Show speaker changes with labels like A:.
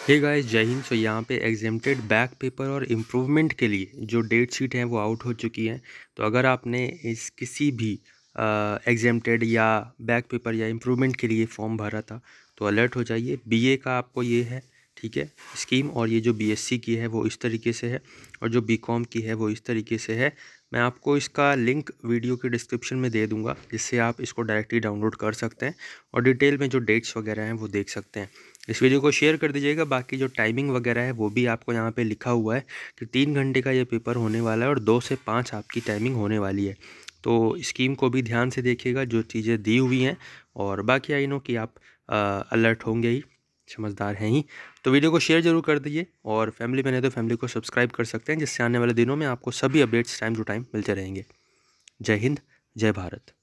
A: hey guys जय Hind so यहाँ पे एग्जेम्प्टेड बैक पेपर और इम्प्रूवमेंट के लिए जो डेट शीट है वो आउट हो चुकी हैं तो अगर आपने इस किसी भी एग्जेम्प्टेड या बैक पेपर या इम्प्रूवमेंट के लिए फॉर्म भरा था तो अलर्ट हो जाइए बीए का आपको ये है ठीक है स्कीम और ये जो बीएससी की है वो इस तरीके से है और जो बीकॉम की है वो इस तरीके से है मैं आपको इसका लिंक वीडियो के डिस्क्रिप्शन में दे दूंगा जिससे आप इसको डायरेक्टली डाउनलोड कर सकते हैं और डिटेल में जो डेट्स वगैरह हैं वो देख सकते हैं इस वीडियो को शेयर कर दीजिएगा बाकी जो टाइमिंग वगैरह है वो भी आपको यहाँ पर लिखा हुआ है कि तीन घंटे का ये पेपर होने वाला है और दो से पाँच आपकी टाइमिंग होने वाली है तो स्कीम को भी ध्यान से देखिएगा जो चीज़ें दी हुई हैं और बाकी आई नो कि आप अलर्ट होंगे ही समझदार हैं ही तो वीडियो को शेयर जरूर कर दीजिए और फैमिली में नहीं तो फैमिली को सब्सक्राइब कर सकते हैं जिससे आने वाले दिनों में आपको सभी अपडेट्स टाइम टू टाइम मिलते रहेंगे जय हिंद जय भारत